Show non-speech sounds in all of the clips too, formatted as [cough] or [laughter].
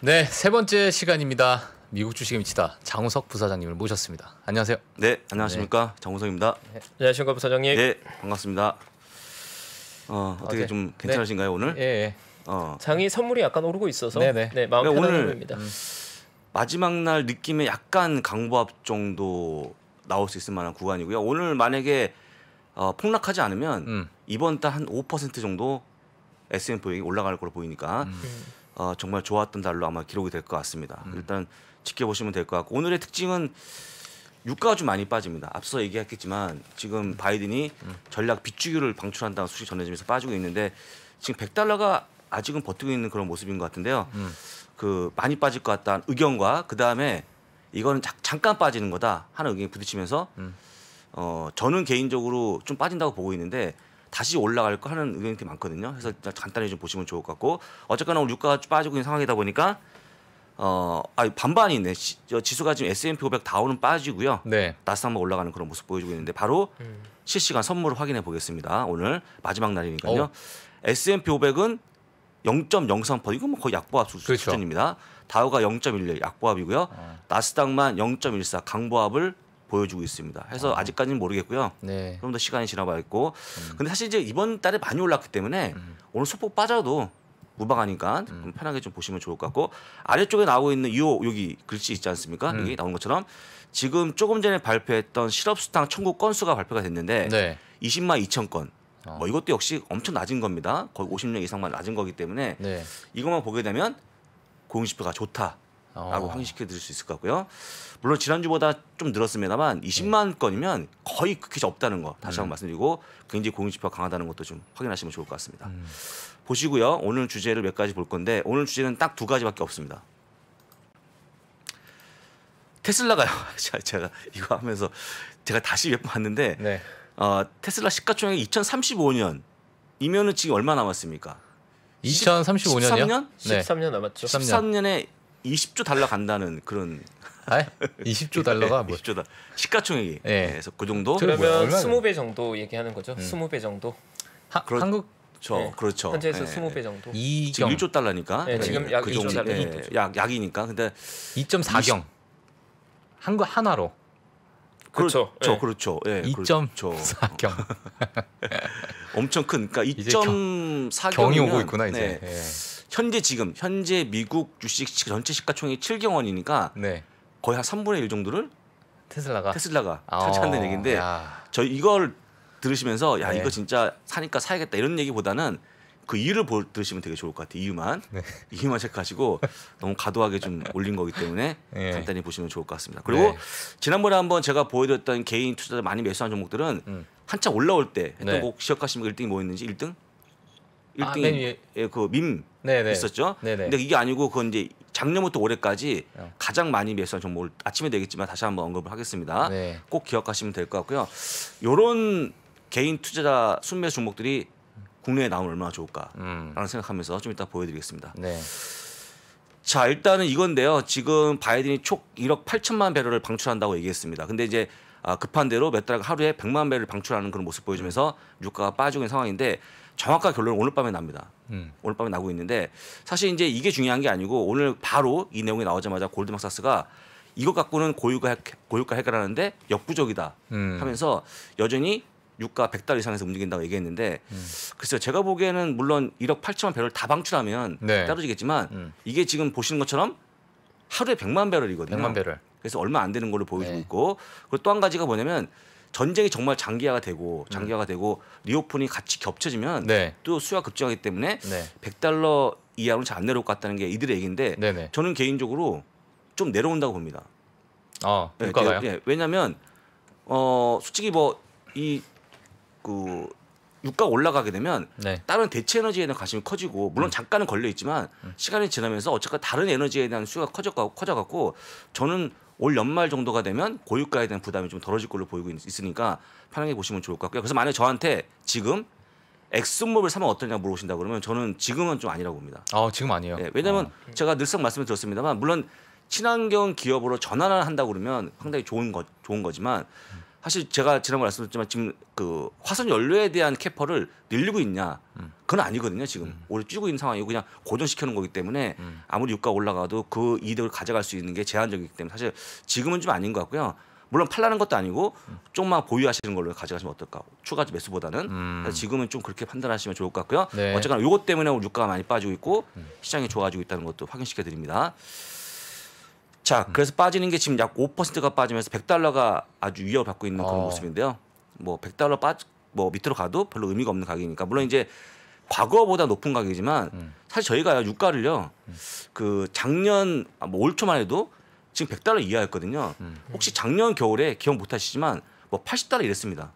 네, 세 번째 시간입니다. 미국 주식에 미치다 장우석 부사장님을 모셨습니다. 안녕하세요. 네, 안녕하십니까 네. 장우석입니다. 네. 네 안녕하십니까 부사장님. 네, 반갑습니다. 어, 어떻게 아, 네. 좀 괜찮으신가요 오늘? 예. 예. 어. 장이 선물이 약간 오르고 있어서 네네. 네, 마음 그러니까 편한 오니다 마지막 날 느낌에 약간 강보합 정도 나올 수 있을 만한 구간이고요. 오늘 만약에 어, 폭락하지 않으면 음. 이번 달 한 5% 정도 S&P 올라갈 걸로 보이니까 음. 어, 정말 좋았던 달로 아마 기록이 될 것 같습니다. 음. 일단 지켜보시면 될 것 같고 오늘의 특징은 유가가 좀 많이 빠집니다. 앞서 얘기했겠지만 지금 음. 바이든이 음. 전략 빚주기를 방출한다는 소식이 전해지면서 빠지고 있는데 지금 100달러가 아직은 버티고 있는 그런 모습인 것 같은데요. 음. 그 많이 빠질 것 같다는 의견과 그 다음에 이거는 자, 잠깐 빠지는 거다 하는 의견이 부딪히면서 음. 어 저는 개인적으로 좀 빠진다고 보고 있는데 다시 올라갈 거 하는 의견이 많거든요. 그래서 간단히 좀 보시면 좋을 것 같고 어쨌거나 우리 유가가 빠지고 있는 상황이다 보니까 어, 아니 반반이네. 지, 지수가 지금 S&P 500 다우는 빠지고요. 네. 나스닥만 올라가는 그런 모습 보여주고 있는데 바로 음. 실시간 선물을 확인해 보겠습니다. 오늘 마지막 날이니까요. 오. 어. S&P 500은 0.03% 이건 뭐 거의 약보합 수준입니다. 그렇죠. 수준입니다. 다우가 0.11 약보합이고요. 아. 나스닥만 0.14 강보합을 보여주고 있습니다. 해서 아. 직까지는 모르겠고요. 네. 좀더 시간이 지나봐야겠고. 음. 근데 사실 이제 이번 달에 많이 올랐기 때문에 음. 오늘 소폭 빠져도 무방하니까 음. 편하게 좀 보시면 좋을 것 같고 아래쪽에 나오고 있는 이 여기 글씨 있지 않습니까? 음. 여기 나온 것처럼 지금 조금 전에 발표했던 실업수당 청구 건수가 발표가 됐는데 네. 20만 2천 건. 어. 뭐 이것도 역시 엄청 낮은 겁니다. 거의 5 0명 이상만 낮은 거기 때문에 네. 이것만 보게 되면 고용지표가 좋다. 라고 어. 확인시켜 드릴 수 있을 것 같고요. 물론 지난주보다 좀 늘었습니다만 20만 건이면 거의 그게 없다는 거 다시 음. 한번 음. 말씀드리고 굉장히 공인지표가 강하다는 것도 좀 확인하시면 좋을 것 같습니다. 음. 보시고요. 오늘 주제를 몇 가지 볼 건데 오늘 주제는 딱 두 가지밖에 없습니다. 테슬라가요. [laughs] 제가 이거 하면서 제가 다시 몇 번 봤는데 네. 어, 테슬라 시가총액이 2035년 이면은 지금 얼마 남았습니까? 2035년이요? 13년? 네. 13년 남았죠. 13년. 13년에 20조 달러 간다는 그런 아, 20조 달러가 뭐 20조 달러 시가총액이 네. 그래서 예. 그 정도 그러면 20배 뭐 정도 얘기하는 거죠. 음. 20배 정도. 하, 그렇, 한국 저 그렇죠. 네. 그렇죠. 현재에서 네. 20배 정도. 이 지금 1조 달러니까. 네, 네 지금 약그 1조 달러. 예, 약 약이니까. 근데 2.4경. 한 거 하나로. 그렇죠. 그렇죠. 네. 그렇죠. 예. 그렇죠. 예, 2.4경. 엄청 큰 그러니까 2.4경이 오고 있구나 이제. 예. 현재 지금 현재 미국 주식 전체 시가총액 이 7경 원이니까 네. 거의 한 3분의 1 정도를 테슬라가 테슬라가 아, 차지한다는 얘기인데 야. 저 이걸 들으시면서 야 네. 이거 진짜 사니까 사야겠다 이런 얘기보다는 그 이유를 보, 들으시면 되게 좋을 것 같아요. 이유만 네. [laughs] 이유만 체크하시고 [laughs] 너무 과도하게 좀 올린 거기 때문에 네. 간단히 보시면 좋을 것 같습니다. 그리고 네. 지난번에 한번 제가 보여드렸던 개인 투자자 많이 매수한 종목들은 음. 한창 올라올 때 했던 네. 곡 기억하시면 1등이 뭐였는지 1등? 1등이 아, 예, 그밈 네네. 있었죠. 네네. 근데 이게 아니고 그건 이제 작년부터 올해까지 어. 가장 많이 매수한 종목을 아침에 되겠지만 다시 한번 언급을 하겠습니다. 네. 꼭 기억하시면 될 것 같고요. 요런 개인 투자자 순매 종목들이 국내에 나오면 얼마나 좋을까라는 음. 생각하면서 좀 이따 보여드리겠습니다. 네. 자 일단은 이건데요. 지금 바이든이 촉 1억 8천만 배럴을 방출한다고 얘기했습니다. 근데 이제 아, 급한 대로 몇달 하루에 100만 배를 방출하는 그런 모습 보여주면서 유가가 빠지고 있는 상황인데 정확한 결론은 오늘 밤에 납니다. 음. 오늘 밤에 나고 있는데 사실 이제 이게 중요한 게 아니고 오늘 바로 이 내용이 나오자마자 골드만삭스가 이것 갖고는 고유가 고유가 해결하는데 역부족이다 음. 하면서 여전히 유가 100달러 이상에서 움직인다고 얘기했는데 음. 글쎄요 제가 보기에는 물론 1억 8천만 배럴 다 방출하면 네. 떨어지겠지만 음. 이게 지금 보시는 것처럼 하루에 100만 배럴이거든요. 100만 배럴. 그래서 얼마 안 되는 걸로 보여주고 네. 있고 그리고 또 한 가지가 뭐냐면 전쟁이 정말 장기화가 되고 음. 장기화가 음. 되고 리오폰이 같이 겹쳐지면 네. 또 수요가 급증하기 때문에 네. 100달러 이하로는 잘안 내려올 것 같다는 게 이들의 얘기인데 네네. 저는 개인적으로 좀 내려온다고 봅니다. 아, 물가요 네, 네, 네. 왜냐하면 어 솔직히 뭐 이 그 유가 올라가게 되면 네. 다른 대체 에너지에 대한 관심이 커지고 물론 음. 잠깐은 걸려 있지만 음. 시간이 지나면서 어쨌든 다른 에너지에 대한 수요가 커져 가고 커져갖고 저는 올 연말 정도가 되면 고유가에 대한 부담이 좀 덜어질 걸로 보이고 있으니까 편하게 보시면 좋을 것 같고요. 그래서 만약에 저한테 지금 엑스모빌 사면 어떠냐 물어보신다 그러면 저는 지금은 좀 아니라고 봅니다. 아 지금 아니에요. 네, 예, 왜냐하면 어. 아, 음. 제가 늘상 말씀을 드렸습니다만 물론 친환경 기업으로 전환을 한다 그러면 상당히 좋은 것 좋은 거지만 음. 사실 제가 지난번에 말씀드렸지만 지금 그 화석 연료에 대한 캐퍼를 늘리고 있냐 음. 그건 아니거든요 지금 음. 오히려 줄고 있는 상황이고 그냥 고정시키는 거기 때문에 음. 아무리 유가 올라가도 그 이득을 가져갈 수 있는 게 제한적이기 때문에 사실 지금은 좀 아닌 것 같고요 물론 팔라는 것도 아니고 조금만 음. 보유하시는 걸로 가져가시면 어떨까 추가 매수보다는 음. 지금은 좀 그렇게 판단하시면 좋을 것 같고요 네. 어쨌거나 요것 때문에 유가가 많이 빠지고 있고 음. 시장이 좋아지고 있다는 것도 확인시켜 드립니다. 자, 음. 그래서 빠지는 게 지금 약 5%가 빠지면서 100달러가 아주 위협을 받고 있는 그런 어. 모습인데요. 뭐 100달러 빠지 뭐 밑으로 가도 별로 의미가 없는 가격이니까 물론 이제 과거보다 높은 가격이지만 음. 사실 저희가 유가를요. 음. 그 작년 아, 뭐올 초만 해도 지금 100달러 이하였거든요. 음. 혹시 작년 겨울에 기억 못 하시지만 뭐 80달러 이랬습니다.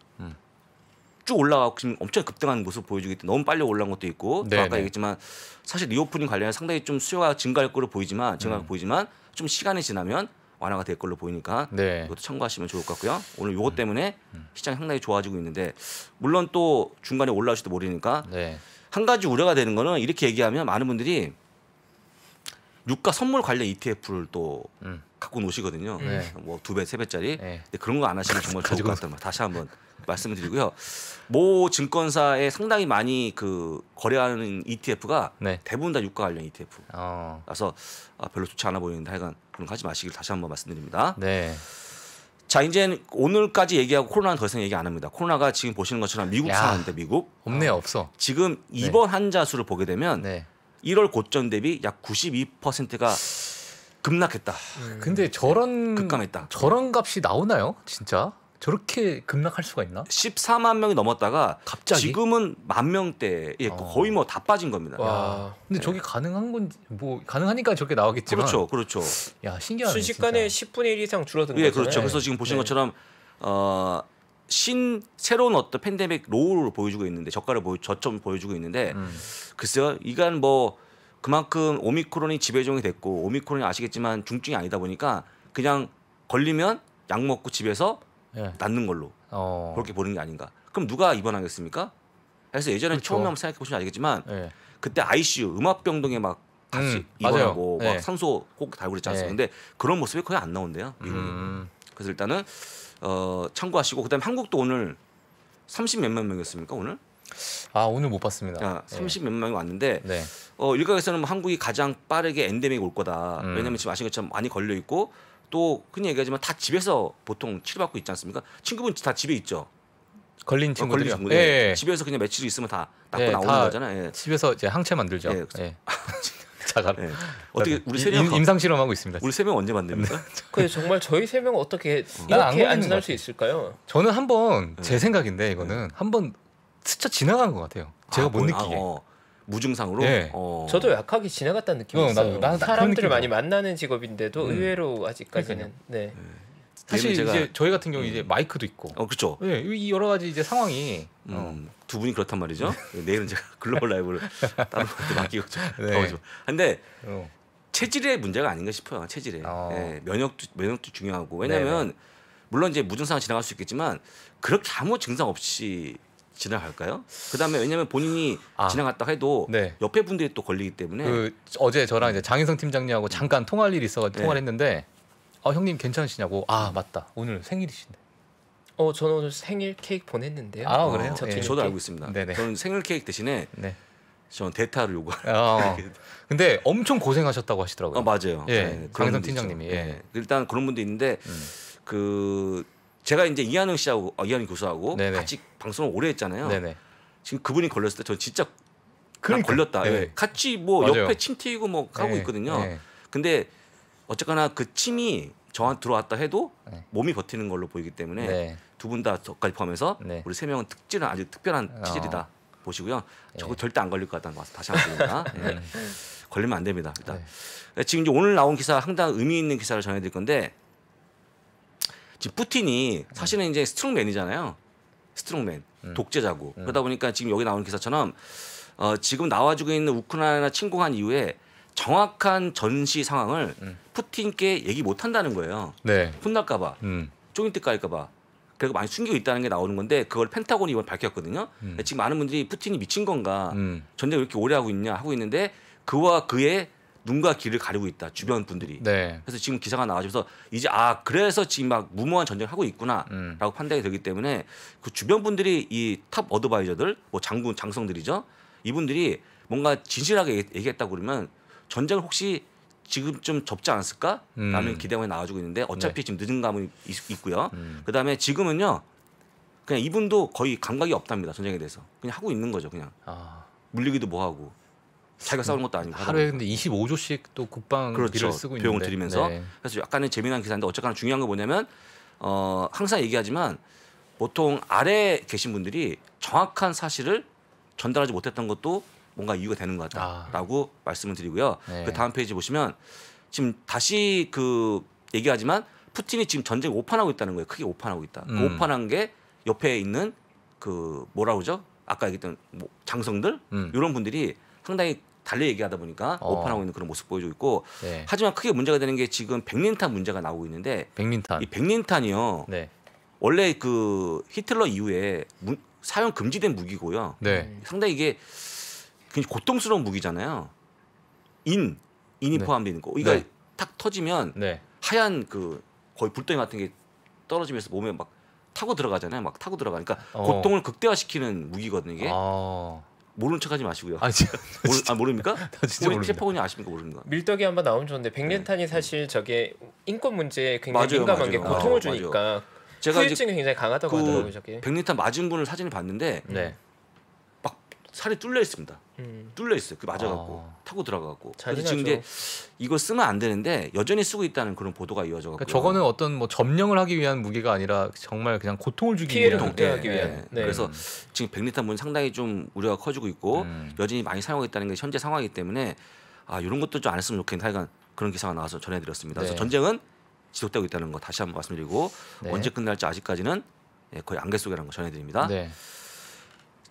쭉 올라가고 지금 엄청 급등하는 모습 보여주기 때문에 너무 빨리 올라온 것도 있고 또 아까 얘기했지만 사실 리오프닝 관련 해 상당히 좀 수요가 증가할 거로 보이지만 증가가 음. 보이지만 좀 시간이 지나면 완화가 될 걸로 보이니까 네. 이것도 참고하시면 좋을 것 같고요. 오늘 요것 음. 때문에 음. 시장이 상당히 좋아지고 있는데 물론 또 중간에 올라올지도 모르니까 네. 한 가지 우려가 되는 거는 이렇게 얘기하면 많은 분들이 유가 선물 관련 ETF를 또 음. 갖고 노시거든요. 네. 뭐두 배, 세 배짜리. 네. 그런 거 안 하시면 정말 좋을 것 같다. 다시 한번 말씀을 드리고요. 모 증권사에 상당히 많이 그 거래하는 ETF가 네. 대부분 다 유가 관련 ETF. 어. 라서 아, 별로 좋지 않아 보이는데 하여간 그런 거 하지 마시길 다시 한번 말씀드립니다. 네. 자 이제 오늘까지 얘기하고 코로나는 더 이상 얘기 안 합니다. 코로나가 지금 보시는 것처럼 미국 야, 사는데 미국 없네 요 없어. 지금 입원 네. 환자 수를 보게 되면 네. 1월 고점 대비 약 92%가 급락했다. 음. 근데 저런 음, 급감했다. 저런 값이 나오나요, 진짜? 저렇게 급락할 수가 있나? 14만 명이 넘었다가 갑자기 지금은 만 명대 예, 어. 아. 거의 뭐 다 빠진 겁니다. 와. 근데 네. 저게 가능한 건 뭐 가능하니까 저렇게 나오겠지만 그렇죠, 그렇죠. 야 신기하네. 순식간에 진짜. 10분의 1 이상 줄어든 거예요. 예, 거잖아요. 그렇죠. 그래서 지금 보신 네. 것처럼 어, 신 새로운 어떤 팬데믹 로우를 보여주고 있는데 저가를 보여, 저점 보여주고 있는데 음. 글쎄요 이간 뭐 그만큼 오미크론이 지배종이 됐고 오미크론이 아시겠지만 중증이 아니다 보니까 그냥 걸리면 약 먹고 집에서 예. 낫는 걸로 어. 그렇게 보는 게 아닌가. 그럼 누가 입원하겠습니까? 그래서 예전에 그렇 처음에 한번 생각해 보시면 알겠지만 예. 그때 ICU 음압병동에 막 같이 음, 입원하고 막 예. 산소 꼭 달고 그랬지 예. 않습니까? 근데 그런 모습이 거의 안 나온대요. 음. 그래서 일단은 어, 참고하시고 그다음에 한국도 오늘 30몇 명이었습니까 오늘? 아 오늘 못 봤습니다. 아, 30 몇만 명이 왔는데 네. 어, 일각에서는 뭐 한국이 가장 빠르게 엔데믹올 거다. 음. 왜냐하면 지금 아시는 것처럼 많이 걸려 있고 또 흔히 얘기하지만 다 집에서 보통 치료받고 있지 않습니까? 친구분 다 집에 있죠. 걸린 어, 친구들 걸린 예, 예. 집에서 그냥 며칠 있으면 다 낫고 예, 나오는 다 거잖아요. 예. 집에서 이제 항체 만들죠. 예. 그렇죠. 예. [laughs] [laughs] 자가로 예. 어떻게 우리 세명 임상 실험하고 있습니다. 우리 세명 언제 만듭니까? [laughs] 그 정말 저희 세명은 어떻게 음. 음. 이렇게 안전할 수 있을까요? 저는 한 번 제 생각인데 이거는 한 번 스쳐 지나간 것 같아요. 제가 아, 못 뭐, 아, 느끼게. 아, 어. 무증상으로. 네. 어. 저도 약하게 지나갔다는 느낌이 어, 있어요. 나도, 그 사람들을 많이 만나는 직업인데도 음. 의외로 아직까지는 네. 네. 사실 뭐 제가... 이제 저희 같은 경우 음. 이제 마이크도 있고. 어 그렇죠. 네, 이 여러 가지 이제 상황이 음, 어. 두 분이 그렇단 말이죠. 네. 내일은 제가 글로벌 라이브를 [laughs] 다른 분한테 맡기고 좀. 네. 좀. 근데 어. 체질의 문제가 아닌가 싶어요. 체질에 어. 네, 면역도 면역도 중요하고 왜냐하면 네, 물론 이제 무증상 지나갈 수 있겠지만 그렇게 아무 증상 없이 지나갈까요? 그다음에 왜냐면 본인이 아. 지나갔다 해도 네. 옆에 분들이 또 걸리기 때문에 그 어제 저랑 이제 장인성 팀장님하고 잠깐 통화할 일이 있어가지고 네. 통화를 했는데 아 형님 괜찮으시냐고 아 맞다 오늘 생일이신데 어 저는 오늘 생일 케이크 보냈는데요. 아 그래요? 어, 저, 네. 예. 저도 알고 있습니다. 네네. 저는 생일 케이크 대신에 네. 저는 대타를 요구하는. 어. 아. [laughs] 근데 엄청 고생하셨다고 하시더라고요. 어, 맞아요. 예, 강성 네, 팀장님이. 예. 네. 일단 그런 분도 있는데 음. 그 제가 이제 이한웅 씨하고 어, 이한웅 교수하고 네네. 같이 방송을 오래 했잖아요. 네네. 지금 그분이 걸렸을 때 저 진짜 그러니까. 걸렸다. 네. 예. 같이 뭐 맞아요. 옆에 침 튀고 뭐 하고 네. 있거든요. 네. 근데 어쨌거나 그 침이 저한테 들어왔다 해도 네. 몸이 버티는 걸로 보이기 때문에 네. 두분다 저까지 포함해서 네. 우리 세 명은 특질은 아주 특별한 어. 질이다 보시고요. 저거 절대 안 걸릴 것 같다는 거 다시 한번 드립니다. [laughs] 예. 걸리면 안 됩니다. 일단 그러니까 지금 이제 오늘 나온 기사 상당히 의미 있는 기사를 전해드릴 건데 지금 푸틴이 사실은 이제 스트롱맨이잖아요. 스트롱맨 음. 독재자고 음. 그러다 보니까 지금 여기 나오는 기사처럼 어, 지금 나와주고 있는 우크라이나 침공한 이후에 정확한 전시 상황을 음. 푸틴께 얘기 못 한다는 거예요. 네. 혼날까봐, 쪼인트 음. 깔까봐. 그리고 많이 숨기고 있다는 게 나오는 건데 그걸 펜타곤이 이번 밝혔거든요. 음. 지금 많은 분들이 푸틴이 미친 건가 음. 전쟁 왜 이렇게 오래 하고 있냐 하고 있는데 그와 그의 눈과 귀를 가리고 있다 주변 분들이 네. 그래서 지금 기사가 나와서 이제 아 그래서 지금 막 무모한 전쟁을 하고 있구나라고 음. 판단이 되기 때문에 그 주변 분들이 이 탑 어드바이저들 뭐 장군 장성들이죠 이분들이 뭔가 진실하게 얘기했다 고 그러면 전쟁을 혹시 지금 좀 접지 않았을까라는 음. 기대감이 나와주고 있는데 어차피 네. 지금 늦은 감은 있, 있고요 음. 그다음에 지금은요 그냥 이분도 거의 감각이 없답니다 전쟁에 대해서 그냥 하고 있는 거죠 그냥 아. 물리기도 뭐하고 자기가 음. 싸우는 것도 아니고 하루에 근데 25조씩 또 국방 그렇죠. 비를 쓰고 있는데 비 들이면서 네. 그래서 약간은 재미난 기사인데 어쨌거나 중요한 건 뭐냐면 어 항상 얘기하지만 보통 아래 에 계신 분들이 정확한 사실을 전달하지 못했던 것도 뭔가 이유가 되는 것 같다라고 아. 말씀을 드리고요. 네. 그 다음 페이지 보시면 지금 다시 그 얘기하지만 푸틴이 지금 전쟁 오판하고 있다는 거예요. 크게 오판하고 있다. 그 음. 그 오판한 게 옆에 있는 그 뭐라 그러죠? 아까 얘기했던 뭐 장성들 음. 이런 분들이 상당히 달려 얘기하다 보니까 어. 오판하고 있는 그런 모습 보여주고 있고 네. 하지만 크게 문제가 되는 게 지금 백린탄 문제가 나오고 있는데 백린탄 이 백린탄이요 네. 원래 그 히틀러 이후에 문, 사용 금지된 무기고요 네. 상당히 이게 굉장히 고통스러운 무기잖아요 인 인이 네. 포함되는 어 있고 거 그러니까 네. 탁 터지면 네. 하얀 그 거의 불덩이 같은 게 떨어지면서 몸에 막 타고 들어가잖아요 막 타고 들어가니까 어. 고통을 극대화시키는 무기거든요 이게 아. 모르는 척하지 마시고요. 아, 진짜, [laughs] 모르, 아 모릅니까? 우리 셰퍼군이 아십니까 모릅니까? 밀떡이 한번 나오면 좋은데 네. 백년탄이 네. 사실 저게 인권 문제에 굉장히 맞아요, 민감한 맞아요. 게 고통을 아, 주니까 제가 후유증이 굉장히 강하다고 그 하더라고요. 저게. 백년탄 맞은 분을 사진을 봤는데 네. 막 살이 뚫려 있습니다. 음. 뚫려 있어요. 그 맞아갖고 아. 타고 들어가고. 갖 그래서 지금 이제 이거 쓰면 안 되는데 여전히 쓰고 있다는 그런 보도가 이어져갖고. 그러니까 저거는 어떤 뭐 점령을 하기 위한 무기가 아니라 정말 그냥 고통을 주기 피해를 위한 피해를 네. 위한. 네. 네. 그래서 지금 백리탄 문 상당히 좀 우려가 커지고 있고 음. 여전히 많이 사용하고 있다는 게 현재 상황이기 때문에 아 이런 것도 좀 안 했으면 좋겠는데 하여간 그런 기사가 나와서 전해드렸습니다. 네. 그래서 전쟁은 지속되고 있다는 거 다시 한번 말씀드리고 네. 언제 끝날지 아직까지는 예, 거의 안개 속이라는 거 전해드립니다. 네.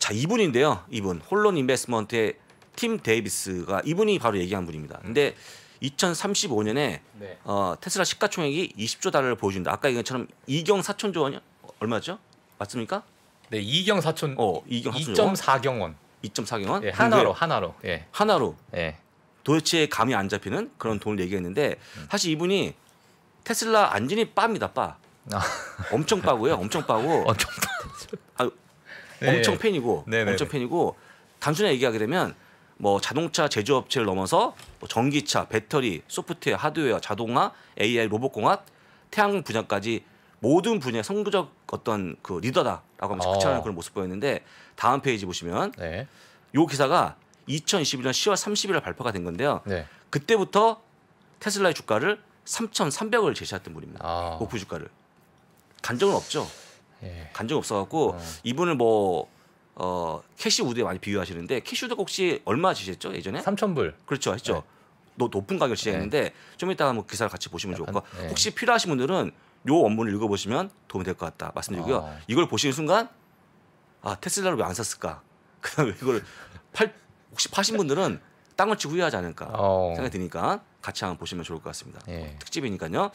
자 이분인데요. 이분 홀론 인베스먼트의 팀 데이비스가 이분이 바로 얘기한 분입니다. 근데 2035년에 네. 어, 테슬라 시가총액이 20조 달러를 보여준다. 아까 얘기한 처럼 2경 4천조 원이 얼마죠? 맞습니까? 네, 2경 4천 어, 2경 2.4경 원. 2.4경 원? 예, 하나로 하나로. 예. 하나로. 예. 도대체 감이 안 잡히는 그런 돈을 얘기했는데 음. 사실 이분이 테슬라 안전이 빠입니다, 빠. 아. 엄청 빠고요. 엄청 빠고. [laughs] 엄청 빠. 아, 네. 엄청 팬이고 네네. 네, 엄청 네. 팬이고 단순히 얘기하게 되면 뭐 자동차 제조업체를 넘어서 뭐 전기차, 배터리, 소프트웨어, 하드웨어, 자동화, AI, 로봇공학, 태양광 분야까지 모든 분야 의 선구적 어떤 그 리더다라고 하면서 극찬체하는 아. 그런 모습 보였는데 다음 페이지 보시면 네. 요 기사가 2021년 10월 30일에 발표가 된 건데요. 네. 그때부터 테슬라의 주가를 3 3 0 0을 제시했던 분입니다. 목표 아. 주가를. 간정은 없죠. 예. 간적 없어갖고 어. 이분을 뭐 어, 캐시 우드에 많이 비유하시는데 캐시 우드 혹시 얼마 지셨죠 예전에? 3천 불. 그렇죠, 했죠. 네. 높은 가격 지작했는데 네. 좀 이따가 뭐 기사를 같이 보시면 약간, 좋고 네. 혹시 필요하신 분들은 요 원문을 읽어보시면 도움이 될 것 같다 말씀드리고요. 어. 이걸 보시는 순간 아 테슬라를 왜 안 샀을까? [laughs] 그다음 이걸 팔 혹시 파신 분들은 땅을 치고 후회하지 않을까 어. 생각이 드니까 같이 한번 보시면 좋을 것 같습니다. 예. 특집이니까요.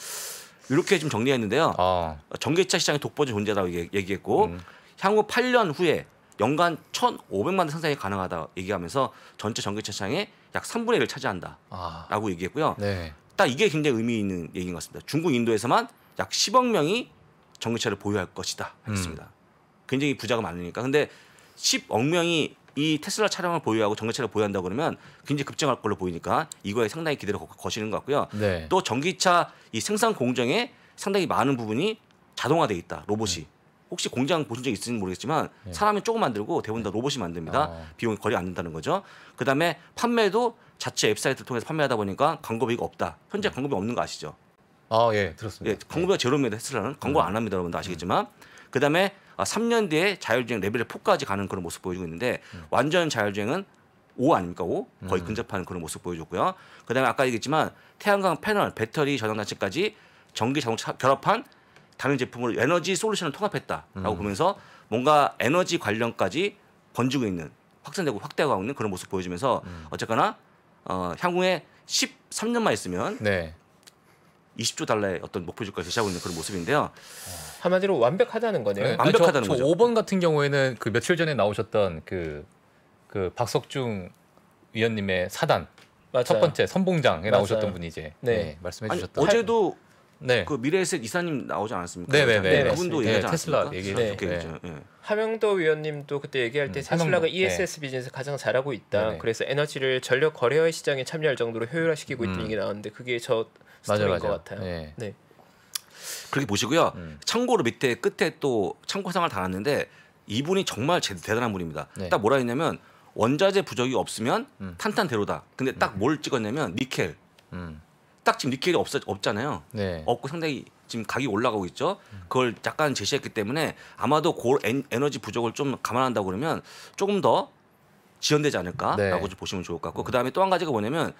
이렇게 좀 정리했는데요. 어. 전기차 시장의 독보적 존재라고 얘기, 했고 음. 향후 8년 후에 연간 1,500만 대 생산이 가능하다 얘기하면서 전체 전기차 시장의 약 3분의 1을 차지한다라고 아. 얘기했고요. 네. 딱 이게 굉장히 의미 있는 얘기인 것 같습니다. 중국 인도에서만 약 10억 명이 전기차를 보유할 것이다 음. 했습니다. 음. 굉장히 부자가 많으니까. 근데 10억 명이 이 테슬라 차량을 보유하고 전기차를 보유한다 그러면 굉장히 급증할 걸로 보이니까 이거에 상당히 기대를 거시는 것 같고요. 네. 또 전기차 이 생산 공정에 상당히 많은 부분이 자동화돼 있다 로봇이. 네. 혹시 공장 보신 적 있으신지 모르겠지만 네. 사람이 조금 만들고 대부분 다 네. 로봇이 만듭니다. 어. 비용이 거의 안 든다는 거죠. 그다음에 판매도 자체 웹사이트를 통해서 판매하다 보니까 광고비가 없다. 현재 네. 광고비 없는 거 아시죠? 아, 예, 들었습니다. 예, 광고비가 제로입니다. 테슬라는 광고 네. 안 합니다. 여러분도 아시겠지만. 그다음에 3년 아, 뒤에 자율주행 레벨 4까지 가는 그런 모습 보여주고 있는데 음. 완전 자율주행은 5 아닙니까 5 거의 음. 근접하는 그런 모습 보여줬고요. 그다음에 아까 얘기했지만 태양광 패널, 배터리 저장 단체까지 전기 자동차 결합한 다른 제품으로 에너지 솔루션을 통합했다라고 음. 보면서 뭔가 에너지 관련까지 번지고 있는 확산되고 확대하고 있는 그런 모습 보여주면서 음. 어쨌거나 어, 향후에 13년만 있으면 네. 20조 달러의 어떤 목표 주가 제시하고 있는 그런 모습인데요. 한마디로 완벽하다는 거네요. 네. 그 완벽하다는 저, 저 거죠. 5번 같은 경우에는 그 며칠 전에 나오셨던 그, 그 박석중 위원님의 사단 맞아요. 첫 번째 선봉장에 맞아요. 나오셨던 분이 이제 네. 네, 말씀해 주셨던 어제도 네. 그 미래에셋 이사님 나오지 않았습니까? 네네네. 네, 네, 네. 그분도 얘기하지 않았습니까? 테슬라 얘기 네. 네. 하명도 위원님도 그때 얘기할 때 음, 테슬라가 하명도. ESS 비즈니스 가장 잘하고 있다. 그래서 에너지를 전력 거래 시장에 참여할 정도로 효율화시키고 음. 있는 얘 나왔는데 그게 저 스토리인 맞아, 맞것 같아요. 네. 네. 그렇게 보시고요. 음. 참고로 밑에 끝에 또 참고상을 달았는데 이분이 정말 대단한 분입니다. 네. 딱 뭐라 했냐면 원자재 부적이 없으면 음. 탄탄대로다. 근데 딱뭘 음. 찍었냐면 니켈. 음. 딱 지금 니켈이 없어 없잖아요. 네. 없고 상당히 지금 가격이 올라가고 있죠. 음. 그걸 약간 제시했기 때문에 아마도 그 에너지 부족을 좀 감안한다 고 그러면 조금 더 지연되지 않을까라고 네. 보시면 좋을 것 같고 그 다음에 또 한 가지가 뭐냐면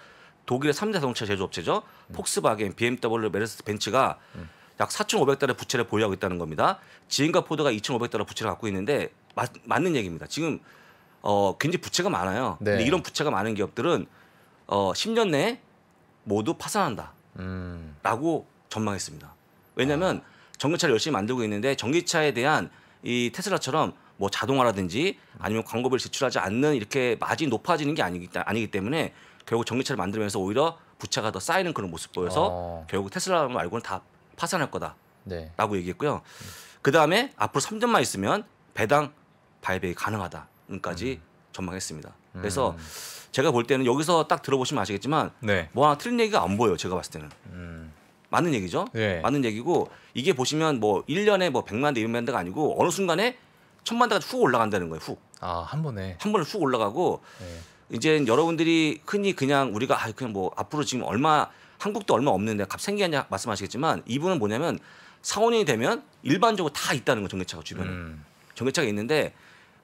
독일의 3대 자동차 제조업체죠. 음. 폭스바겐, BMW, 메르세스 벤츠가 약 4,500달러 부채를 보유하고 있다는 겁니다. 지인과 포드가 2,500달러 부채를 갖고 있는데 마, 맞는 얘기입니다. 지금 어, 굉장히 부채가 많아요. 네. 근데 이런 부채가 많은 기업들은 어, 10년 내에 모두 파산한다. 음. 라고 전망했습니다. 왜냐하면 아. 전기차를 열심히 만들고 있는데 전기차에 대한 이 테슬라처럼 뭐 자동화라든지 음. 아니면 광고비를 지출하지 않는 이렇게 마진이 높아지는 게 아니기, 아니기 때문에 결국 전기차를 만들면서 오히려 부채가 더 쌓이는 그런 모습 보여서 어. 결국 테슬라 말고는 다 파산할 네. 거다라고 네. 얘기했고요. 그 다음에 앞으로 3년만 있으면 배당 발배이 가능하다까지 음. 전망했습니다. 음. 그래서 음. 제가 볼 때는 여기서 딱 들어보시면 아시겠지만 네. 뭐 하나 틀린 얘기가 안 보여요. 제가 봤을 때는. 음. 맞는 얘기죠. 네. 맞는 얘기고 이게 보시면 뭐 1년에 뭐 100만 대, 200만 대가 아니고 어느 순간에 1 0 0 0만 대가 훅 올라간다는 거예요. 훅. 아, 한 번에. 한 번에 훅 올라가고 네. 이제 여러분들이 흔히 그냥 우리가 아 그냥 뭐 앞으로 지금 얼마 한국도 얼마 없는데 갑 생기냐 말씀하시겠지만 이분은 뭐냐면 사원이 되면 일반적으로 다 있다는 거 전기차가 주변에 음. 전기차가 있는데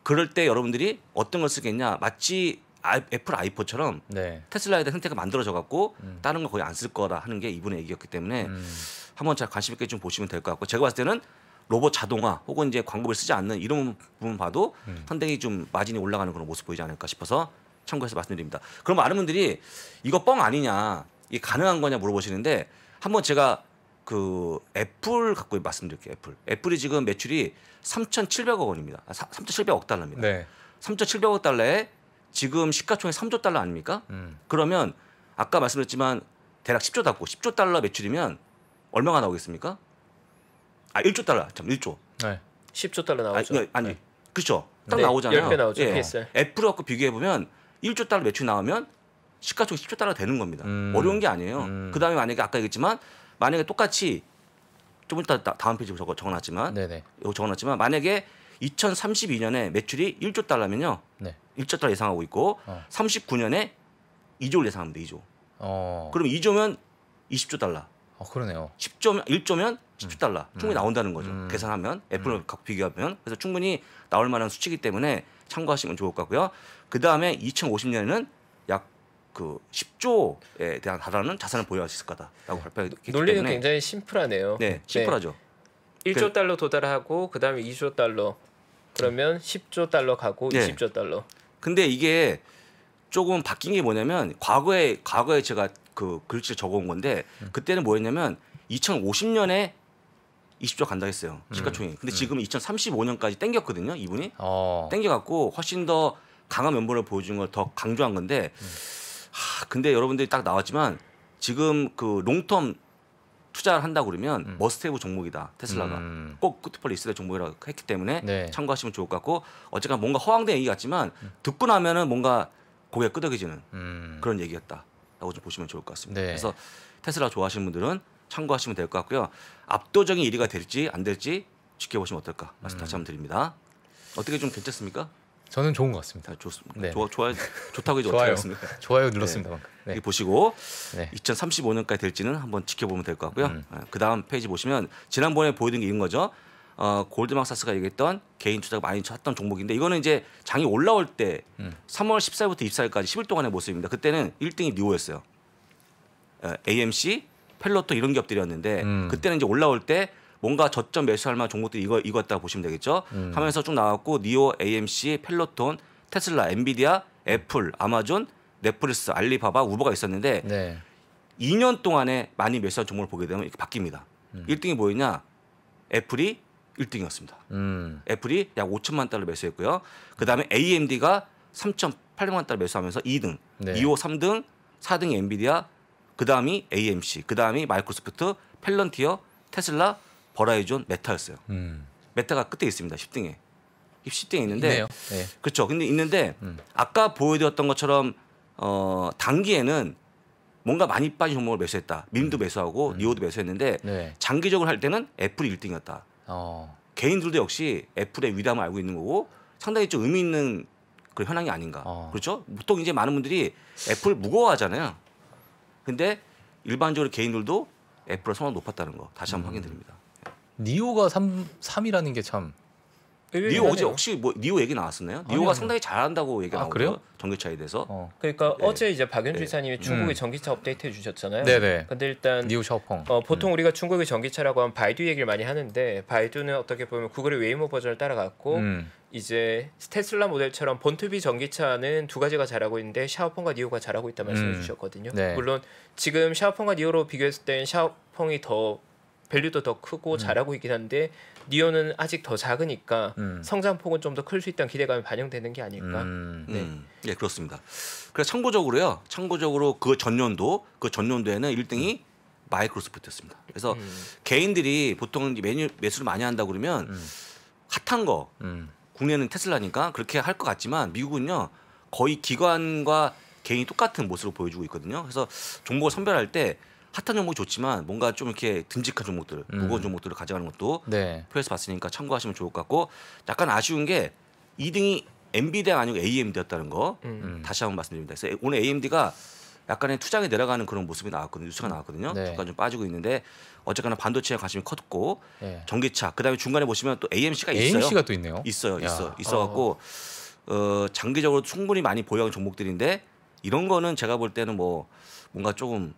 그럴 때 여러분들이 어떤 걸 쓰겠냐 마치 아이, 애플 아이폰처럼 네. 테슬라에 대한 선택가 만들어져 갖고 음. 다른 거 거의 안 쓸 거라 하는 게 이분의 얘기였기 때문에 음. 한번 잘 관심 있게 좀 보시면 될 것 같고 제가 봤을 때는 로봇 자동화 혹은 이제 광고를 쓰지 않는 이런 부분 봐도 음. 상당히 좀 마진이 올라가는 그런 모습 보이지 않을까 싶어서 참고해서 말씀드립니다. 그럼 많은 분들이 이거 뻥 아니냐, 이 가능한 거냐 물어보시는데 한번 제가 그 애플 갖고 말씀드릴게요. 애플. 애플이 지금 매출이 3,700억 원입니다. 3,700억 아, 달러입니다. 네. 3,700억 달러에 지금 시가총액 3조 달러 아닙니까? 음. 그러면 아까 말씀드렸지만 대략 10조 달고 10조 달러 매출이면 얼마가 나오겠습니까? 아 1조 달러 참 1조. 네. 10조 달러 나오죠. 아니, 아니 네. 그렇죠. 딱 네, 나오잖아요. 10배 나오죠. 예. p 애플하고 비교해 보면 1조 달러 매출 나오면 시가총 10조 달러 되는 겁니다. 음. 어려운 게 아니에요. 음. 그다음에 만약에 아까 얘기했지만 만약에 똑같이 좀 이따 다음 페이지 적어 적어놨지만 네네. 적어놨지만 만약에 2032년에 매출이 1조 달러면요. 네. 1조 달러 예상하고 있고 어. 39년에 2조를 예상합니다. 2조. 어. 그럼 2조면 20조 달러. 어, 그러네요. 10조면 1조면 10조 음. 달러. 충분히 음. 나온다는 거죠. 음. 계산하면 애플을 음. 비교하면 그래서 충분히 나올 만한 수치이기 때문에 참고하시면 좋을 것 같고요. 그 다음에 2050년에는 약 그 10조에 대한 달하는 자산을 보유할 수 있을 거다라고 발표했기 논리는 때문에 논리는 굉장히 심플하네요. 네, 네. 심플하죠. 네. 1조 그 달러 도달하고 그 다음에 2조 달러 그러면 10조 달러 가고 네. 20조 달러. 근데 이게 조금 바뀐 게 뭐냐면 과거에 과거에 제가 그 글씨를 적어온 건데 음. 그때는 뭐였냐면 2050년에 20조 간다 했어요. 음. 시가총액. 근데 음. 지금 2035년까지 땡겼거든요. 이분이 어. 땡겨갖고 훨씬 더 강한 면모를 보여준 걸더 강조한 건데. 음. 하, 근데 여러분들이 딱 나왔지만 지금 그 롱텀 투자를 한다 그러면 음. 머스테브 이 종목이다 테슬라가 음. 꼭 끝벌이 있어야 종목이라고 했기 때문에 네. 참고하시면 좋을 것 같고 어쨌든 뭔가 허황된 얘기 같지만 음. 듣고 나면은 뭔가 고개 끄덕이지는 그런 얘기였다라고 좀 보시면 좋을 것 같습니다. 네. 그래서 테슬라 좋아하시는 분들은 참고하시면 될 것 같고요. 압도적인 1위가 될지 안 될지 지켜보시면 어떨까 말씀 다시 음. 한번 드립니다. 어떻게 좀 괜찮습니까? 저는 좋은 것 같습니다. 아, 좋습니다. 네. 좋아, 좋아, [laughs] 좋다고 이제 좋아요. 어떻습니까? 좋아요 네. 눌렀습니다. 네. 네. 보시고 네. 2035년까지 될지는 한번 지켜보면 될 것 같고요. 음. 아, 네. 그 다음 페이지 보시면 지난번에 보여드린 게 이런 거죠. 어, 골드막사스가 얘기했던 개인 투자가 많이 쳤던 종목인데 이거는 이제 장이 올라올 때 음. 3월 14일부터 24일까지 10일 동안의 모습입니다. 그때는 1등이 뉴오였어요. 에, 어, AMC, 펠로토 이런 기업들이었는데 음. 그때는 이제 올라올 때 뭔가 저점 매수할 만한 종목들이 이거 이거였다 보시면 되겠죠. 음. 하면서 쭉 나왔고 니오, AMC, 펠로톤, 테슬라, 엔비디아, 애플, 아마존, 넷플릭스, 알리바바, 우버가 있었는데 네. 2년 동안에 많이 매수한 종목을 보게 되면 이렇게 바뀝니다. 음. 1등이 뭐였냐? 애플이 1등이었습니다. 음. 애플이 약 5천만 달러 매수했고요. 그다음에 AMD가 3,800만 달러 매수하면서 2등, 네. 2호 3등, 4등이 엔비디아, 그 다음이 AMC, 그 다음이 마이크로소프트, 펠런티어, 테슬라, 버라이존, 메타였어요. 음. 메타가 끝에 있습니다. 10등에. 10등에 있는데. 네. 그렇죠. 근데 있는데 음. 아까 보여드렸던 것처럼 어, 단기에는 뭔가 많이 빠진 종목을 매수했다. 밈도 음. 매수하고 음. 니오도 매수했는데 네. 장기적으로 할 때는 애플이 1등이었다. 어. 개인들도 역시 애플의 위담을 알고 있는 거고 상당히 좀 의미 있는 그 현황이 아닌가. 어. 그렇죠? 보통 이제 많은 분들이 애플 무거워하잖아요. 근데 일반적으로 개인들도 애플의 선호가 높았다는 거 다시 한번 음. 확인드립니다. 니오가 3, 3이라는 게참 니오 어제 혹시 뭐 니오 얘기 나왔었나요? 니오가 아니요. 상당히 잘한다고 얘기 아, 나오고 전기차에 대해서. 어. 그러니까 네. 어제 이제 박윤주 네. 사님이 음. 중국의 음. 전기차 업데이트 해주셨잖아요. 네네. 네. 근데 일단 니오 샤오펑. 어, 보통 음. 우리가 중국의 전기차라고 하면 바이두 얘기를 많이 하는데 바이두는 어떻게 보면 구글의 웨이모 버전을 따라갔고 음. 이제 테슬라 모델처럼 본투비 전기차는 두 가지가 잘하고 있는데 샤오펑과 니오가 잘하고 있다 말씀해 음. 주셨거든요. 네. 물론 지금 샤오펑과 니오로 비교했을 때는 샤오펑이 더 밸류도 더 크고 음. 잘하고 있긴 한데 니오는 아직 더 작으니까 음. 성장폭은 좀 더 클 수 있다는 기대감이 반영되는 게 아닐까. 음. 네. 음. 예, 그렇습니다. 그래서 참고적으로요. 참고적으로 그 전년도 그 전년도에는 1등이 음. 마이크로소프트였습니다. 그래서 개인들이 보통 매뉴 매수를 많이 한다 그러면 핫한 거 국내는 테슬라니까 그렇게 할 것 같지만 미국은요 거의 기관과 개인이 똑같은 모습을 보여주고 있거든요. 그래서 종목을 선별할 때 핫한 종목 이 좋지만 뭔가 좀 이렇게 듬직한 종목들 음. 무거운 종목들을 가져가는 것도 네. 표에서 봤으니까 참고하시면 좋을 것 같고 약간 아쉬운 게 2등이 엔비디아 아니고 AMD였다는 거 음. 음. 다시 한번 말씀드립니다. 그래서 오늘 AMD가 약간의 투자에 내려가는 그런 모습이 나왔거든요. 뉴스가 음. 나왔거든요. 네. 잠깐 좀 빠지고 있는데 어쨌거나 반도체에 관심이 컸고 네. 전기차 그다음에 중간에 보시면 또 AMC가 있어요. AMC가 또 있네요. 있어요, 야. 있어, 있어갖고 어. 어, 장기적으로 충분히 많이 보유한 종목들인데 이런 거는 제가 볼 때는 뭐 뭔가 조금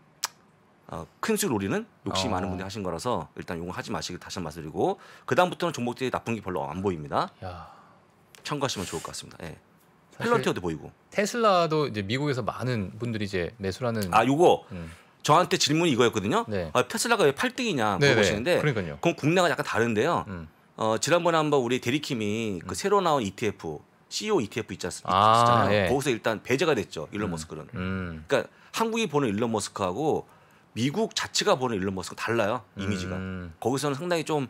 어, 큰 수익을 노리는 욕심이 많은 어. 분들이 하신 거라서 일단 용거 하지 마시길 다시 한번 말씀드리고 그 다음부터는 종목들이 나쁜 게 별로 안 보입니다. 야. 참고하시면 좋을 것 같습니다. 예. 헬런티어도 보이고 테슬라도 이제 미국에서 많은 분들이 이제 매수하는 아 요거 음. 저한테 질문이 이거였거든요. 네. 아, 테슬라가 왜 8등이냐 물어보시는데 그러니까요. 그건 국내가 약간 다른데요. 음. 어, 지난번에 한번 우리 대리킴이 그 음. 그 새로 나온 ETF CEO ETF 있지 않습 아, 있잖아요. 예. 거기서 일단 배제가 됐죠. 일론 음. 머스크는. 음. 그러니까 한국이 보는 일론 머스크하고 미국 자체가 보는 일론 머스크 달라요 이미지가 음. 거기서는 상당히 좀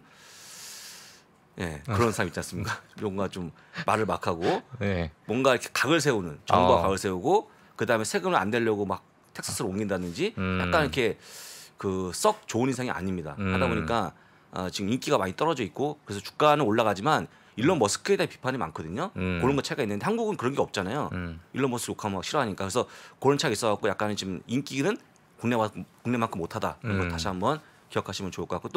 예, 그런 사람 있지 않습니까? [laughs] [laughs] 뭔가 좀 말을 막 하고 네. 뭔가 이렇게 각을 세우는 정부가 어. 각을 세우고 그다음에 세금을 안 내려고 막 텍사스로 옮긴다든지 음. 약간 이렇게 그 썩 좋은 인상이 아닙니다. 음. 하다 보니까 어, 지금 인기가 많이 떨어져 있고 그래서 주가는 올라가지만 일론 머스크에 대한 비판이 많거든요. 음. 그런 거 차이가 있는데 한국은 그런 게 없잖아요. 음. 일론 머스크 욕하면 싫어하니까 그래서 그런 차이가 있어갖고 약간은 지금 인기는 국내와 국내만큼 못하다 이런 걸 음. 다시 한번 기억하시면 좋을 것 같고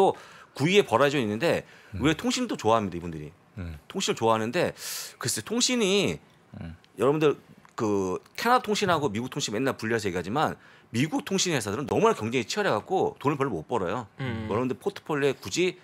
또구이에 버라이즌 있는데 왜 음. 통신도 좋아합니다 이분들이 음. 통신을 좋아하는데 글쎄 통신이 음. 여러분들 그 캐나다 통신하고 미국 통신 맨날 분리해서 얘기하지만 미국 통신 회사들은 너무나 경쟁이 치열해갖고 돈을 별로 못 벌어요. 음. 여러분들 포트폴리오에 굳이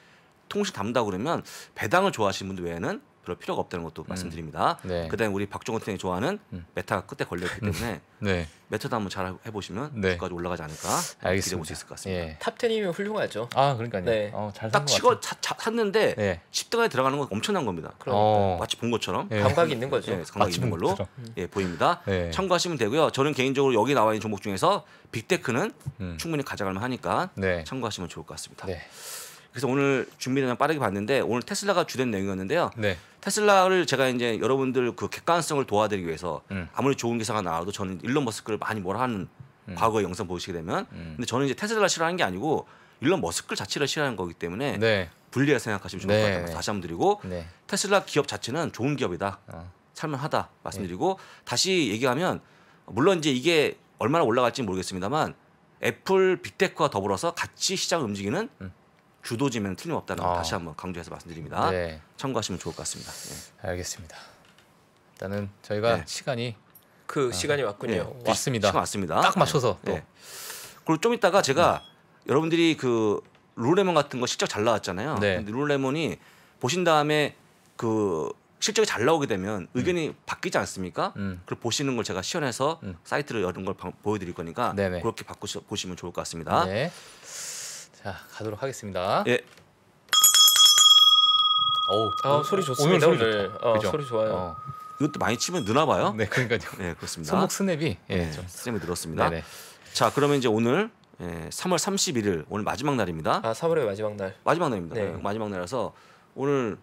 통신 담다 그러면 배당을 좋아하시는 분들 외에는 그럴 필요가 없다는 것도 음. 말씀드립니다. 네. 그다음에 우리 박종원 팀이 좋아하는 음. 메타가 끝에 걸려 있기 때문에 음. 네. 메타도 한번 잘 해보시면 네. 주까지 올라가지 않을까 기대 볼수 있을 것 같습니다. 예. 탑 10이면 훌륭하죠. 아 그러니까요. 네. 어, 딱 치고 차, 차, 샀는데 네. 예. 10등 에 들어가는 건 엄청난 겁니다. 어. 마치 본 것처럼 예. 감각이 있는 거죠. 예, 감각이 있는 걸로 음. 예, 보입니다. 예. 참고하시면 되고요. 저는 개인적으로 여기 나와 있는 종목 중에서 빅테크는 음. 충분히 가져갈 만하니까 네. 참고하시면 좋을 것 같습니다. 네. 그래서 오늘 준비를 빠르게 봤는데 오늘 테슬라가 주된 내용이었는데요. 네. 테슬라를 제가 이제 여러분들 그 객관성을 도와드리기 위해서 음. 아무리 좋은 기사가 나와도 저는 일론 머스크를 많이 뭐라 하는 음. 과거 영상 보시게 되면 음. 근데 저는 이제 테슬라 싫어하는 게 아니고 일론 머스크 자체를 싫어하는 거기 때문에 네. 분리해서 생각하시면 좋을 것 네. 같아요. 다시 한번 드리고 네. 테슬라 기업 자체는 좋은 기업이다. 아. 살만하다 말씀드리고 예. 다시 얘기하면 물론 이제 이게 얼마나 올라갈지 모르겠습니다만 애플 빅테크와 더불어서 같이 시장을 움직이는 음. 주도지면 틀림없다는 걸 아. 다시 한번 강조해서 말씀드립니다. 네. 참고하시면 좋을 것 같습니다. 네. 알겠습니다. 일단은 저희가 네. 시간이 그 아, 시간이 왔군요. 예, 왔습니다. 시간 왔습니다. 딱 맞춰서 예. 또. 그리고 좀 이따가 제가 네. 여러분들이 그 룰레몬 같은 거 실적 잘 나왔잖아요. 네. 근데 룰레몬이 보신 다음에 그 실적이 잘 나오게 되면 음. 의견이 음. 바뀌지 않습니까? 음. 그걸 보시는 걸 제가 시연해서 음. 사이트를 여는 걸 보여드릴 거니까 네네. 그렇게 바꾸시, 보시면 좋을 것 같습니다. 네. 자 가도록 하겠습니다. 예. 오, 아, 소리 좋습니다. 오늘 소리 좋다. 어, 소리 좋아요. 어. 이것도 많이 치면 느나 봐요. 네, 그러니까요. 네, 그렇습니다. 손목 스냅이 예, 네, 좀 스냅이 늘었습니다. 네 자, 그러면 이제 오늘 예, 3월 31일 오늘 마지막 날입니다. 아, 3월의 마지막 날. 마지막 날입니다. 네. 네. 마지막 날이라서 오늘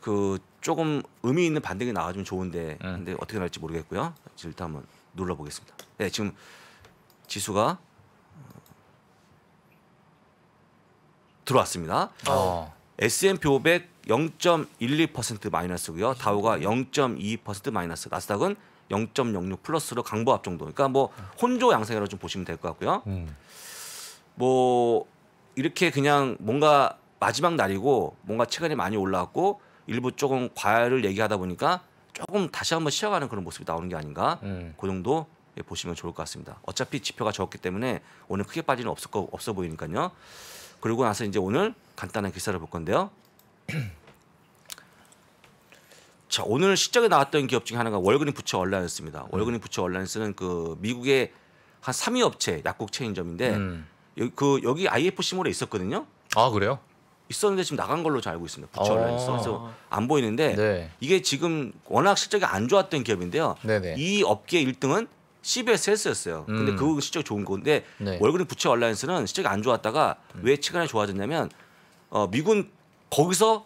그 조금 의미 있는 반등이 나와주면 좋은데 음. 근데 어떻게 날지 모르겠고요. 일단 한번 눌러보겠습니다. 네, 지금 지수가 들어왔습니다. 어. S&P 500 0.12% 마이너스고요. 다우가 0.22% 마이너스, 나스닥은 0.06 플러스로 강보합 정도. 그러니까 뭐 혼조 양상이라고 좀 보시면 될 것 같고요. 음. 뭐 이렇게 그냥 뭔가 마지막 날이고 뭔가 최근에 많이 올라왔고 일부 조금 과열을 얘기하다 보니까 조금 다시 한번 쉬어가는 그런 모습이 나오는 게 아닌가. 음. 그 정도 예, 보시면 좋을 것 같습니다. 어차피 지표가 적었기 때문에 오늘 크게 빠지는 없을 거 없어 보이니까요. 그리고 나서 이제 오늘 간단한 기사를 볼 건데요. [clears throat] 자 오늘 실적에 나왔던 기업 중에 하나가 월그린 부처 얼라이언스입니다. 음. 월그린 부처 얼라이언스는 그 미국의 한 3위 업체 약국 체인점인데 음. 그 여기 IF 시몰에 있었거든요. 아 그래요? 있었는데 지금 나간 걸로 잘 알고 있습니다. 부처 아. 얼라이언스 그래서 안 보이는데 네. 이게 지금 워낙 실적이 안 좋았던 기업인데요. 네네. 이 업계 1등은 CBS 했었어요. 근데 음. 그 실적 좋은 건데 네. 월그린 부채 얼라이언스는 실적이 안 좋았다가 음. 왜 최근에 좋아졌냐면 어, 미군 거기서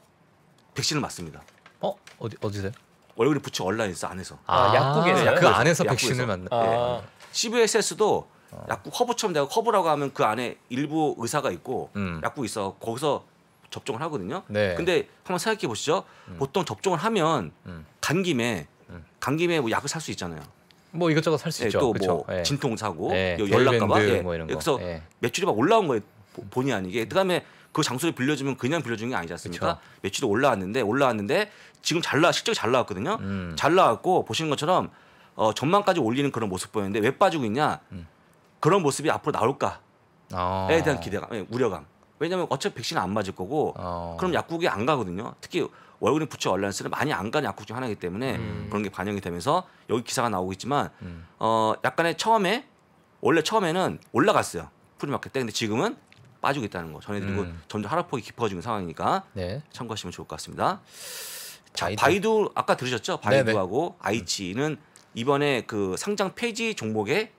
백신을 맞습니다. 어 어디 어디세요? 월그린 부채 얼라이언스 안에서. 아, 아 약국에서 네, 그 안에서 약국에서. 백신을 맞는. 아. 네. 예. CBSS도 약국 허브처럼 내가 허브라고 하면 그 안에 일부 의사가 있고 음. 약국 있어 거기서 접종을 하거든요. 네. 근데 한번 생각해 보시죠. 음. 보통 접종을 하면 음. 간 김에 음. 간 김에 뭐 약을 살 수 있잖아요. 뭐 이것저것 살수 네, 있죠. 또뭐 예. 진통 사고 연락 가봐. 예. 뭐 예. 예, 그래서 매출이 막 올라온 거예요. 본의 아니게. 그다음에 그 장소를 빌려주면 그냥 빌려주는 게 아니지 않습니까? 그쵸. 매출이 올라왔는데 올라왔는데 지금 잘 나, 실적이 잘 나왔거든요. 음. 잘 나왔고 보시는 것처럼 어, 전망까지 올리는 그런 모습 보였는데 왜 빠지고 있냐? 음. 그런 모습이 앞으로 나올까에 아. 대한 기대감, 우려감. 왜냐하면 어차피 백신 안 맞을 거고 아. 그럼 약국에 안 가거든요. 특히 월급에 부채 얼란스를 많이 안 가는 약국 중 하나이기 때문에 음. 그런 게 반영이 되면서 여기 기사가 나오고 있지만 음. 어 약간의 처음에 원래 처음에는 올라갔어요 프리마켓 때 근데 지금은 빠지고 있다는 거 전해드리고 음. 점점 하락폭이 깊어지는 상황이니까 네. 참고하시면 좋을 것 같습니다. 자 바이두, 바이두 아까 들으셨죠? 바이두하고 네, 네. 아이치는 이번에 그 상장 폐지 종목에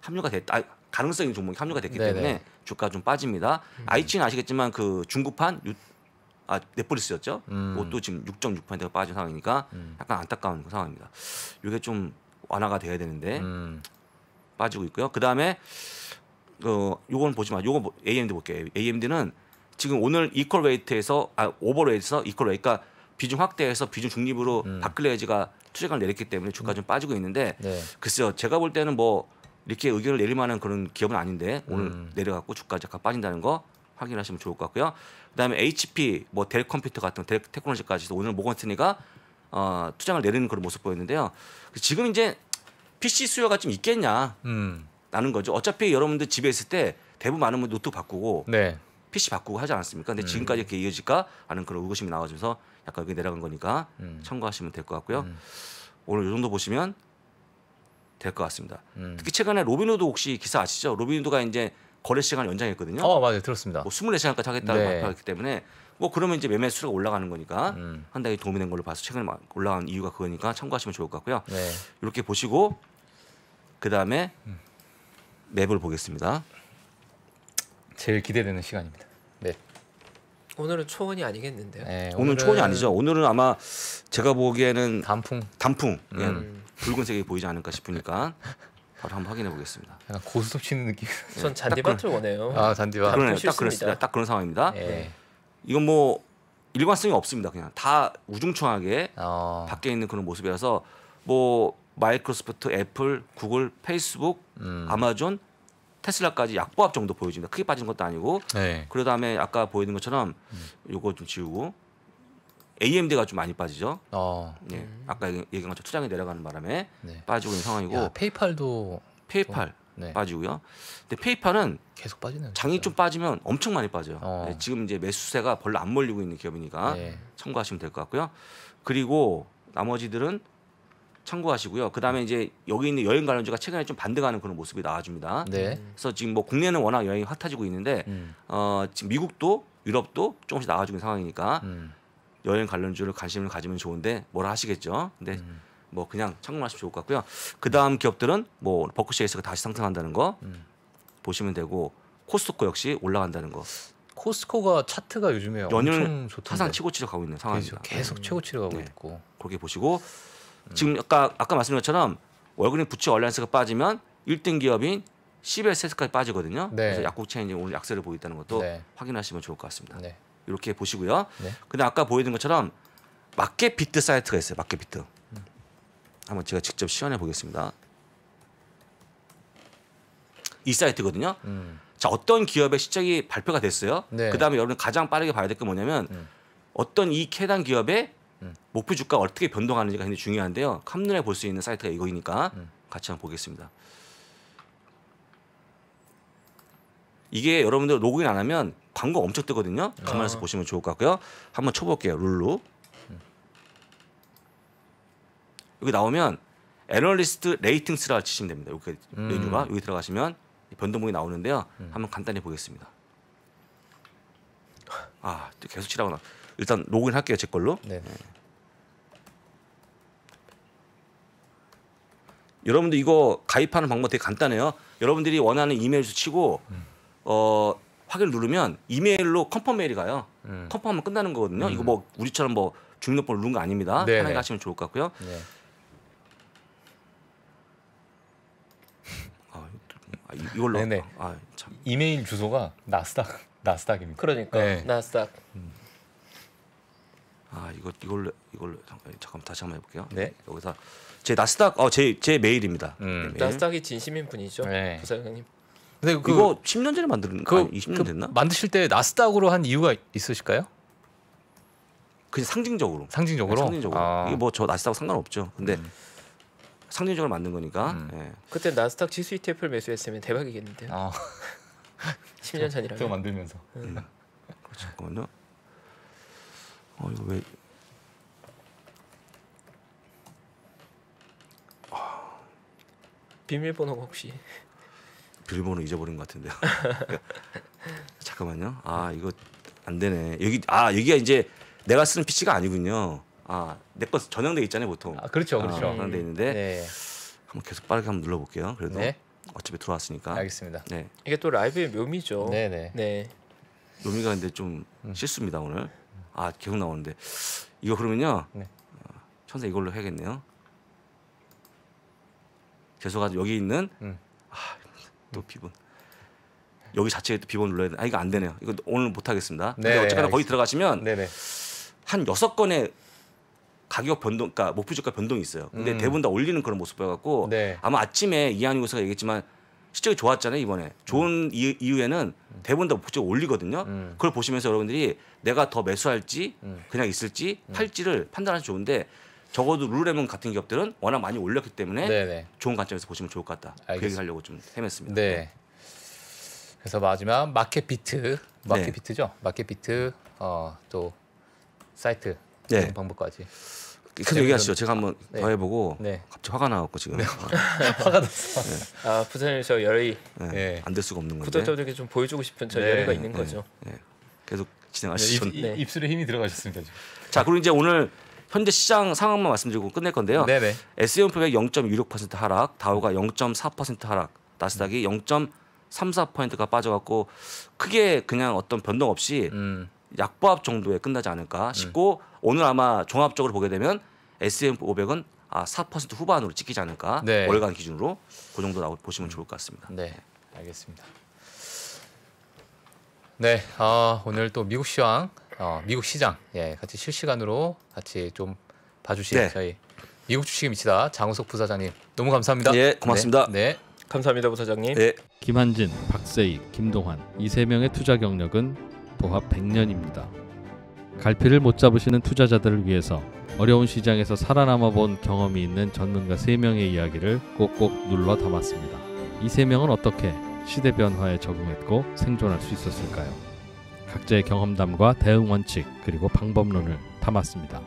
합류가 됐다. 아, 가능성 있는 종목이 합류가 됐기 네네. 네. 때문에 주가 좀 빠집니다. 음. 아이치는 아시겠지만 그 중국판 유, 아 넷플릭스였죠. 음. 그것도 지금 6.6%가 빠진 상황이니까 음. 약간 안타까운 그 상황입니다. 이게 좀 완화가 돼야 되는데 음. 빠지고 있고요. 그다음에 그 요건 보지 마. 요거 뭐, AMD 볼게요. AMD는 지금 오늘 이퀄 웨이트에서 아 오버 웨이트에서 이퀄 웨이트 가 비중 확대해서 비중 중립으로 음. 바클레이즈가 투자금을 내렸기 때문에 주가 좀 빠지고 있는데 네. 글쎄요. 제가 볼 때는 뭐 이렇게 의견을 내릴 만한 그런 기업은 아닌데 오늘 음. 내려갔고 주가 약간 빠진다는 거 확인하시면 좋을 것 같고요. 그다음에 HP, 뭐 델 컴퓨터 같은 델 테크놀로지까지도 오늘 모건스니가 어, 투자를 내리는 그런 모습 보였는데요. 그 지금 이제 PC 수요가 좀 있겠냐 음. 라는 거죠. 어차피 여러분들 집에 있을 때 대부분 많은 분들 노트 바꾸고 네. PC 바꾸고 하지 않았습니까? 근데 음. 지금까지 이렇게 이어질까 하는 그런 의구심이 나와주면서 약간 여기 내려간 거니까 음. 참고하시면 될 것 같고요. 음. 오늘 이 정도 보시면 될 것 같습니다. 음. 특히 최근에 로빈후드 혹시 기사 아시죠? 로빈후드가 이제 거래 시간을 연장했거든요. 어 맞아요 들었습니다. 뭐 24시간까지 하겠다고 네. 발표했기 때문에 뭐 그러면 이제 매매 수가 올라가는 거니까 음. 한 달이 도움이 된 걸로 봐서 최근에 올라간 이유가 그거니까 참고하시면 좋을 것 같고요. 네. 이렇게 보시고 그 다음에 음. 맵을 보겠습니다. 제일 기대되는 시간입니다. 네. 오늘은 초원이 아니겠는데요? 네, 오늘 오늘은... 초원이 아니죠. 오늘은 아마 제가 보기에는 단풍, 단풍, 예, 음. 붉은색이 보이지 않을까 싶으니까 [laughs] 바로 한번 확인해 보겠습니다. 약간 고스톱 치는 느낌. 전 네, 잔디밭을 원해요. 아 잔디밭. 그러네딱 그렇습니다. 딱 그런 상황입니다. 네. 네. 이건 뭐 일관성이 없습니다. 그냥 다 우중충하게 어. 밖에 있는 그런 모습이라서 뭐 마이크로소프트, 애플, 구글, 페이스북, 음. 아마존, 테슬라까지 약보합 정도 보여집니다. 크게 빠진 것도 아니고. 네. 그러다음에 아까 보여준 것처럼 음. 요거 좀 지우고 AMD가 좀 많이 빠지죠. 어. 예, 아까 얘기한 것처럼 투장이 내려가는 바람에 네. 빠지고 있는 상황이고 야, 페이팔도 페이팔 네. 빠지고요. 근데 페이팔은 계속 빠지는 장이 진짜. 좀 빠지면 엄청 많이 빠져요. 어. 네, 지금 이제 매수세가 별로 안 몰리고 있는 기업이니까 네. 참고하시면 될 것 같고요. 그리고 나머지들은 참고하시고요. 그다음에 이제 여기 있는 여행 관련주가 최근에 좀 반등하는 그런 모습이 나와줍니다. 네. 그래서 지금 뭐 국내는 워낙 여행이 핫해지고 있는데 음. 어, 지금 미국도 유럽도 조금씩 나와주는 상황이니까 음. 여행 관련주를 관심을 가지면 좋은데 뭐라 하시겠죠. 근데 음. 뭐 그냥 참고하시면 좋을 것 같고요. 그 다음 기업들은 뭐 버크시에서가 다시 상승한다는 거 음. 보시면 되고 코스트코 역시 올라간다는 거. 코스코가 트 차트가 요즘에 연일 사상 최고치를 가고 있는 상황입니다. 계속, 계속 최고치를 가고 네. 있고 그렇게 보시고 음. 지금 아까 아까 말씀드린 것처럼 월그린 부츠 얼라이언스가 빠지면 1등 기업인 CBS까지 빠지거든요. 네. 그래서 약국체인이 오늘 약세를 보이다는 것도 네. 확인하시면 좋을 것 같습니다. 네. 이렇게 보시고요. 네. 근데 아까 보여드린 것처럼 마켓 비트 사이트가 있어요. 마켓 비트. 음. 한번 제가 직접 시연해 보겠습니다. 이 사이트거든요. 음. 자 어떤 기업의 실적이 발표가 됐어요. 네. 그다음에 여러분 가장 빠르게 봐야 될 게 뭐냐면 음. 어떤 이 해당 기업의 음. 목표 주가 어떻게 변동하는지가 굉장히 중요한데요. 한눈에 볼 수 있는 사이트가 이거니까 음. 같이 한번 보겠습니다. 이게 여러분들 로그인 안 하면 광고 엄청 뜨거든요. 가만히서 아. 보시면 좋을 것 같고요. 한번 쳐볼게요. 룰루. 여기 나오면 애널리스트 레이팅스라 치시면 됩니다. 여기 음. 메뉴가 여기 들어가시면 변동목이 나오는데요. 음. 한번 간단히 보겠습니다. 아 계속 치라거 나. 일단 로그인 할게요 제 걸로. 네. 여러분들 이거 가입하는 방법 되게 간단해요. 여러분들이 원하는 이메일 수치고 음. 어 확인을 누르면 이메일로 컴펌 메일이 가요. 음. 컴펌하면 끝나는 거거든요. 음. 이거 뭐 우리처럼 뭐 주민등록번호 누른 거 아닙니다. 네네. 편하게 네. 하시면 좋을 것 같고요. 네. [laughs] 아, 이, 걸로 네네. 아, 참. 이메일 주소가 나스닥 나스닥입니다. 그러니까 네. 나스닥. 음. 아 이거 이걸로 이걸로 잠깐 잠깐 다시 한번 해볼게요. 네. 여기서 제 나스닥 어제 제 메일입니다. 음. 네, 메일. 나스닥이 진심인 분이죠, 네. 부사장님. 근데 그, 이거 10년 전에 만드는 거 20년 됐나? 만드실 때 나스닥으로 한 이유가 있으실까요? 그냥 상징적으로. 상징적으로. 네, 상징적으로. 아. 이게 뭐 저 나스닥 상관없죠. 근데 음. 상징적으로 만든 거니까. 음. 예. 그때 나스닥 지수 ETF를 매수했으면 대박이겠는데요. 아. 10년 [laughs] 전이라면. 저 만들면서. 음. 음. 그렇죠. 잠깐만요. 어 이거 왜? 비밀번호 혹시? 비밀번호 잊어버린 것 같은데요. 그러니까, [laughs] 잠깐만요. 아 이거 안 되네. 여기 아 여기가 이제 내가 쓰는 PC가 아니군요. 아내 거 전용돼 있잖아요 보통. 아 그렇죠, 아, 그렇죠. 그런 용돼 있는데 네. 한번 계속 빠르게 한번 눌러볼게요. 그래도 네. 어차피 들어왔으니까. 알겠습니다. 네. 이게 또 라이브의 묘미죠. 네네. 네. 네. 묘미가 근데 좀 음. 실수입니다 오늘. 아 계속 나오는데 이거 그러면요. 네. 어, 천사 이걸로 해야겠네요. 죄송하지만 여기 있는 음. 또 비번. 여기 자체에 비번 눌러야 돼. 아 이거 안 되네요. 이거 오늘 못 하겠습니다. 네, 근데 어쨌거나 거기 들어가시면 네네. 한 여섯 건의 가격 변동, 그러니까 목표주가 변동이 있어요. 근데 음. 대부분 다 올리는 그런 모습 보여갖고 네. 아마 아침에 이한희 고사가 얘기했지만 실적이 좋았잖아요 이번에 좋은 음. 이유에는 대부분 다목표주 올리거든요. 음. 그걸 보시면서 여러분들이 내가 더 매수할지 음. 그냥 있을지 음. 팔지를 판단하시 좋은데 적어도 룰레몬 같은 기업들은 워낙 많이 올렸기 때문에 네네. 좋은 관점에서 보시면 좋을 것 같다. 그 알겠습니다. 그 얘기하려고 좀 헤맸습니다. 네. 네. 그래서 마지막 마켓비트, 마켓비트죠? 네. 마켓비트 어, 또 사이트 네. 방법까지. 계속 얘기하시죠. 제가 한번 아, 네. 더 해보고 네. 갑자기 화가 나갖고 지금 네. [laughs] [laughs] 화가 났어. 네. 아 부장님 저 열의 네. 네. 안될 수가 없는 건데 구독자들좀 보여주고 싶은 저 열의가 있는 거죠. 계속 진행하시죠. 입, 입술에 힘이 들어가셨습니다. 지금. 자 그리고 이제 오늘 현재 시장 상황만 말씀드리고 끝낼 건데요. 네네. S&P가 0.26% 하락, 다우가 0.4% 하락, 나스닥이 0.34%가 음. 빠져갖고 크게 그냥 어떤 변동 없이 음. 약보합 정도에 끝나지 않을까 싶고 음. 오늘 아마 종합적으로 보게 되면 S&P 500은 아, 4% 후반으로 찍히지 않을까 네. 월간 기준으로 그 정도 나오 보시면 좋을 것 같습니다. 네, 알겠습니다. 네, 아, 오늘 또 미국 시황 어, 미국 시장 예, 같이 실시간으로 같이 좀 봐주신 네. 저희 미국 주식에 미치다 장우석 부사장님 너무 감사합니다. 예, 고맙습니다. 네. 네. 감사합니다, 부사장님. 네. 김한진, 박세익, 김동환 이 세 명의 투자 경력은 도합 100년입니다. 갈피를 못 잡으시는 투자자들을 위해서 어려운 시장에서 살아남아 본 경험이 있는 전문가 3명의 이야기를 꼭꼭 눌러 담았습니다. 이 3명은 어떻게 시대 변화에 적응했고 생존할 수 있었을까요? 각자의 경험담과 대응 원칙 그리고 방법론을 담았습니다.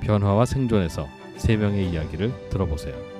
변화와 생존에서 세 명의 이야기를 들어보세요.